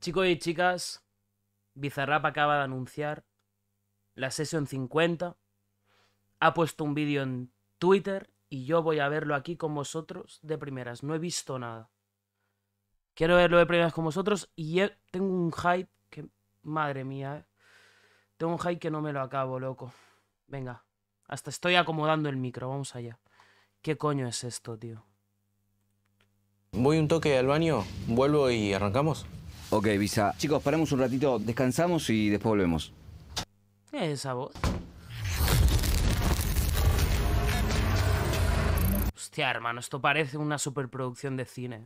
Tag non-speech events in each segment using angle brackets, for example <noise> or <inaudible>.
Chicos y chicas, Bizarrap acaba de anunciar la sesión 50. Ha puesto un vídeo en Twitter y yo voy a verlo aquí con vosotros de primeras. No he visto nada. Quiero verlo de primeras con vosotros y tengo un hype que... Madre mía, ¿eh? Tengo un hype que no me lo acabo, loco. Venga, hasta estoy acomodando el micro, vamos allá. ¿Qué coño es esto, tío? Voy un toque al baño, vuelvo y arrancamos. Ok, Visa. Chicos, paremos un ratito, descansamos y después volvemos. ¿Qué es esa voz? Hostia, hermano, esto parece una superproducción de cine.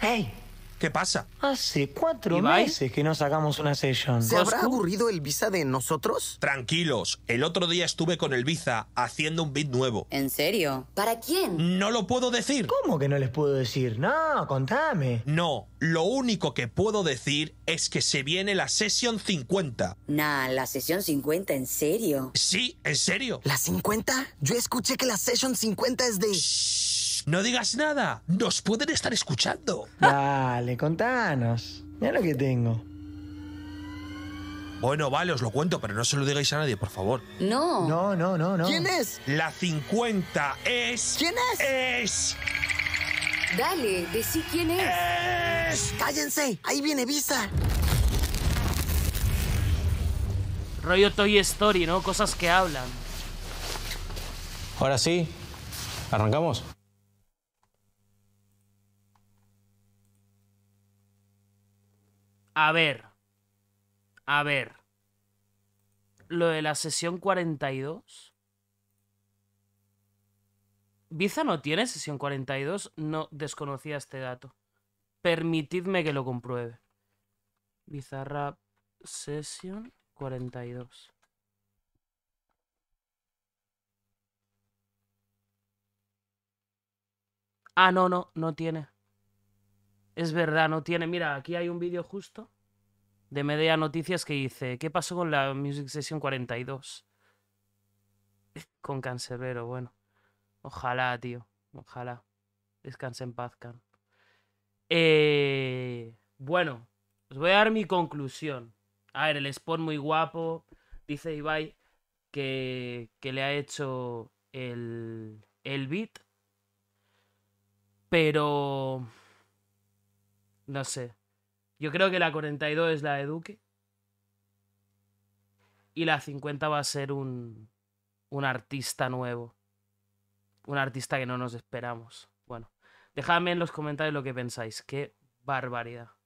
¡Hey! ¿Qué pasa? Hace cuatro meses que no sacamos una sesión. ¿Se habrá aburrido el Visa de nosotros? Tranquilos, el otro día estuve con el Visa haciendo un beat nuevo. ¿En serio? ¿Para quién? No lo puedo decir. ¿Cómo que no les puedo decir? No, contame. No, lo único que puedo decir es que se viene la sesión 50. Nah, la sesión 50, ¿en serio? Sí, en serio. ¿La 50? Yo escuché que la sesión 50 es de... ¡No digas nada! ¡Nos pueden estar escuchando! Dale, contanos. Mira lo que tengo. Bueno, vale, os lo cuento, pero no se lo digáis a nadie, por favor. No. No, no, no, no. ¿Quién es? La 50 es. ¿Quién es? Es. Dale, decí quién es. ¡Es! ¡Cállense! ¡Ahí viene Visa! Rollo Toy Story, ¿no? Cosas que hablan. Ahora sí, ¿arrancamos? A ver. A ver. Lo de la sesión 42. Biza no tiene sesión 42. No desconocía este dato. Permitidme que lo compruebe. Bizarra Sesión 42. Ah, no, no, no tiene. Es verdad, no tiene. Mira, aquí hay un vídeo justo de Medea Noticias que dice: ¿Qué pasó con la Music Session 42? <laughs> con Cancerbero, bueno. Ojalá, tío. Ojalá. Descanse en paz, Can. Eh, bueno, os voy a dar mi conclusión. A ver, el spot muy guapo. Dice Ibai que, que le ha hecho el, el beat. Pero no sé. Yo creo que la 42 es la de Duque. Y la 50 va a ser un, un artista nuevo. Un artista que no nos esperamos. Bueno, dejadme en los comentarios lo que pensáis. Qué barbaridad.